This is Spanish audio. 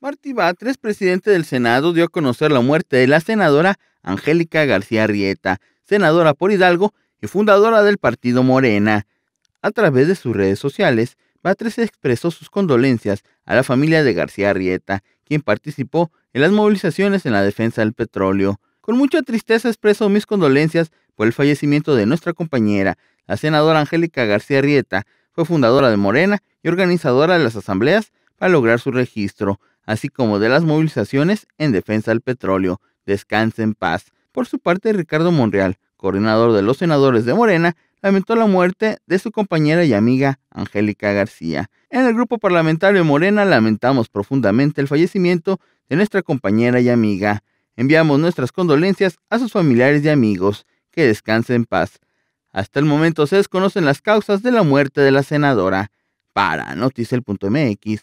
Martí Batres, presidente del Senado, dio a conocer la muerte de la senadora Angélica García Rieta, senadora por Hidalgo y fundadora del partido Morena. A través de sus redes sociales, Batres expresó sus condolencias a la familia de García Rieta, quien participó en las movilizaciones en la defensa del petróleo. Con mucha tristeza expreso mis condolencias por el fallecimiento de nuestra compañera, la senadora Angélica García Rieta, fue fundadora de Morena y organizadora de las asambleas para lograr su registro así como de las movilizaciones en defensa del petróleo. Descanse en paz. Por su parte, Ricardo Monreal, coordinador de los senadores de Morena, lamentó la muerte de su compañera y amiga Angélica García. En el grupo parlamentario Morena lamentamos profundamente el fallecimiento de nuestra compañera y amiga. Enviamos nuestras condolencias a sus familiares y amigos. Que descanse en paz. Hasta el momento se desconocen las causas de la muerte de la senadora. Para Noticel.mx,